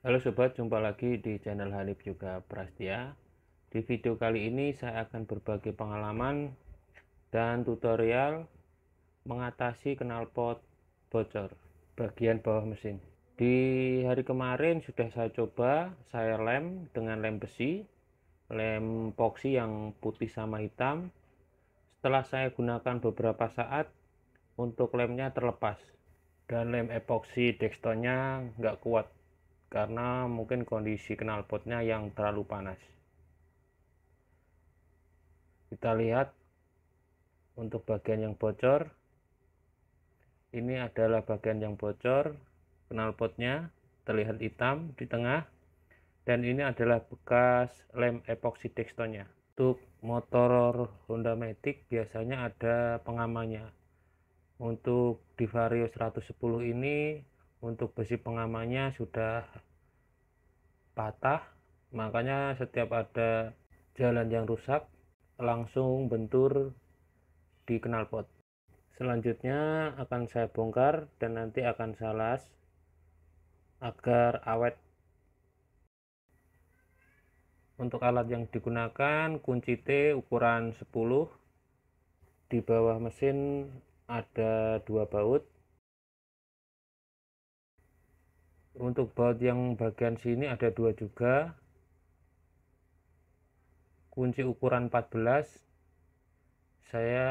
Halo sobat, jumpa lagi di channel Hanif Yoga Prastia. Di video kali ini saya akan berbagi pengalaman dan tutorial mengatasi knalpot bocor bagian bawah mesin. Di hari kemarin sudah saya coba, saya lem dengan lem besi, lem epoxy yang putih sama hitam. Setelah saya gunakan beberapa saat untuk lemnya terlepas dan lem epoxy dextonnya nggak kuat karena mungkin kondisi knalpotnya yang terlalu panas kita lihat untuk bagian yang bocor ini adalah bagian yang bocor knalpotnya terlihat hitam di tengah dan ini adalah bekas lem epoxy tekstonya. untuk motor Honda Matic biasanya ada pengamannya untuk di Vario 110 ini untuk besi pengamannya sudah patah makanya setiap ada jalan yang rusak langsung bentur di knalpot selanjutnya akan saya bongkar dan nanti akan saya las agar awet untuk alat yang digunakan kunci T ukuran 10 di bawah mesin ada dua baut untuk baut yang bagian sini ada dua juga kunci ukuran 14 saya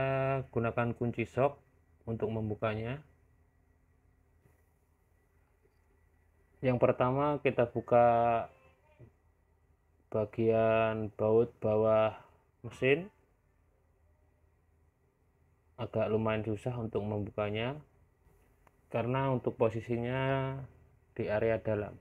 gunakan kunci sok untuk membukanya yang pertama kita buka bagian baut bawah mesin agak lumayan susah untuk membukanya karena untuk posisinya di area dalam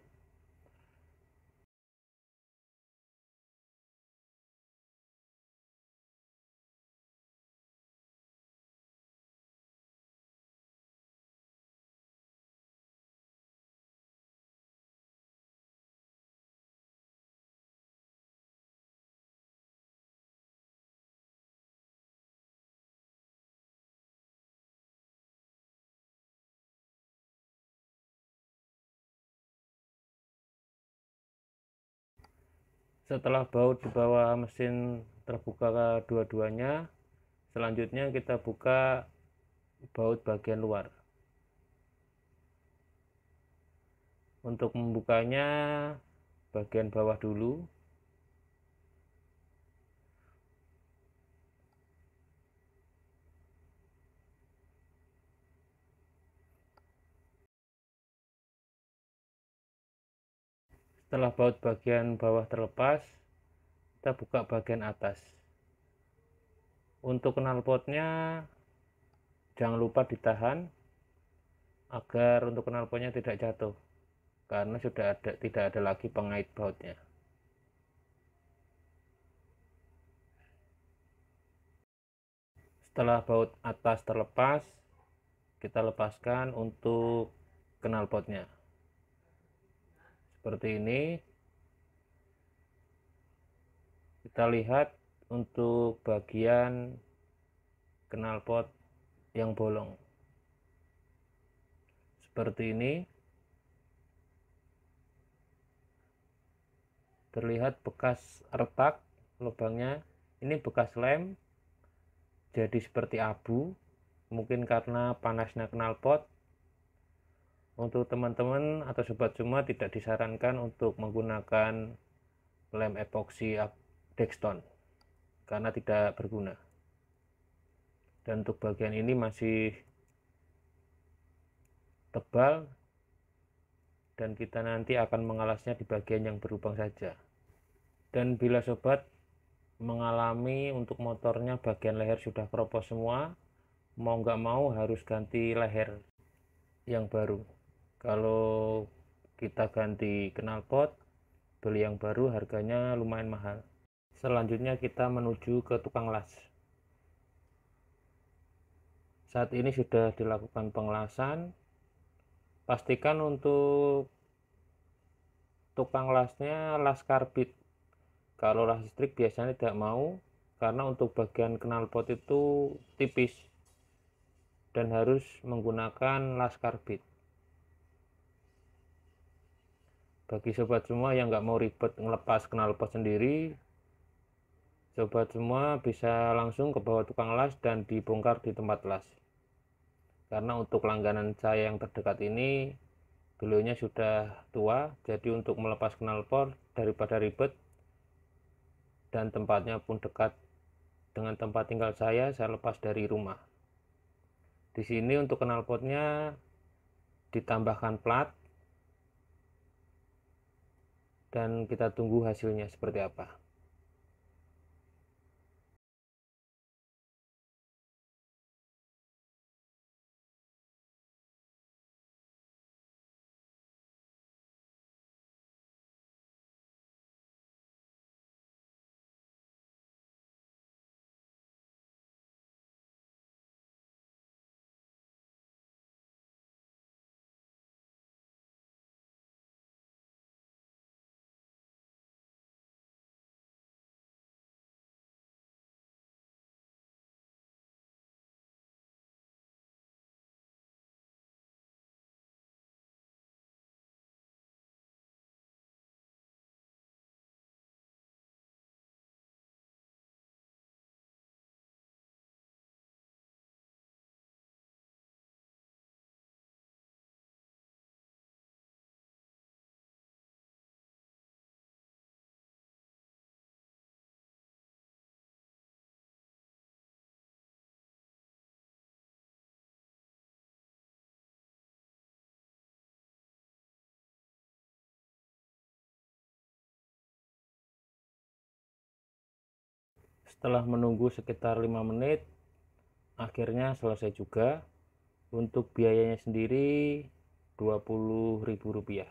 setelah baut di bawah mesin terbuka dua-duanya selanjutnya kita buka baut bagian luar untuk membukanya bagian bawah dulu Setelah baut bagian bawah terlepas, kita buka bagian atas. Untuk knalpotnya jangan lupa ditahan agar untuk knalpotnya tidak jatuh karena sudah ada tidak ada lagi pengait bautnya. Setelah baut atas terlepas, kita lepaskan untuk knalpotnya seperti ini kita lihat untuk bagian knalpot yang bolong seperti ini terlihat bekas retak lubangnya ini bekas lem jadi seperti abu mungkin karena panasnya knalpot untuk teman-teman atau sobat cuma tidak disarankan untuk menggunakan lem epoxy dexton karena tidak berguna dan untuk bagian ini masih tebal dan kita nanti akan mengalasnya di bagian yang berlubang saja dan bila sobat mengalami untuk motornya bagian leher sudah keropos semua mau nggak mau harus ganti leher yang baru kalau kita ganti knalpot beli yang baru harganya lumayan mahal selanjutnya kita menuju ke tukang las saat ini sudah dilakukan pengelasan pastikan untuk tukang lasnya las karbit kalau las listrik biasanya tidak mau karena untuk bagian knalpot itu tipis dan harus menggunakan las karbit bagi sobat semua yang nggak mau ribet ngelepas kenal pot sendiri sobat semua bisa langsung ke bawah tukang las dan dibongkar di tempat las karena untuk langganan saya yang terdekat ini beliaunya sudah tua jadi untuk melepas kenal knalpot daripada ribet dan tempatnya pun dekat dengan tempat tinggal saya saya lepas dari rumah di sini untuk kenal potnya ditambahkan plat dan kita tunggu hasilnya seperti apa. Setelah menunggu sekitar 5 menit, akhirnya selesai juga. Untuk biayanya sendiri Rp20.000.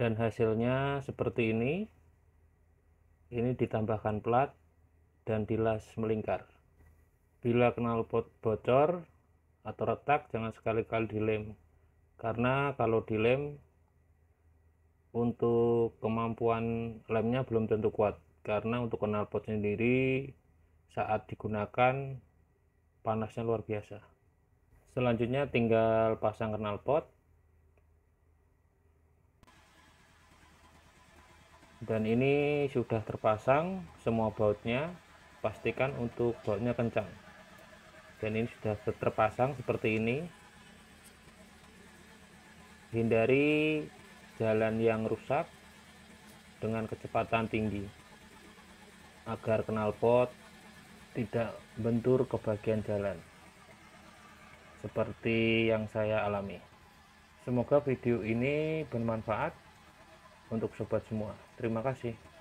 Dan hasilnya seperti ini. Ini ditambahkan plat dan dilas melingkar. Bila knalpot bocor atau retak, jangan sekali-kali dilem. Karena kalau dilem untuk kemampuan lemnya belum tentu kuat karena untuk kenal pot sendiri saat digunakan panasnya luar biasa selanjutnya tinggal pasang knalpot dan ini sudah terpasang semua bautnya pastikan untuk bautnya kencang dan ini sudah terpasang seperti ini hindari jalan yang rusak dengan kecepatan tinggi agar knalpot tidak bentur ke bagian jalan seperti yang saya alami semoga video ini bermanfaat untuk sobat semua terima kasih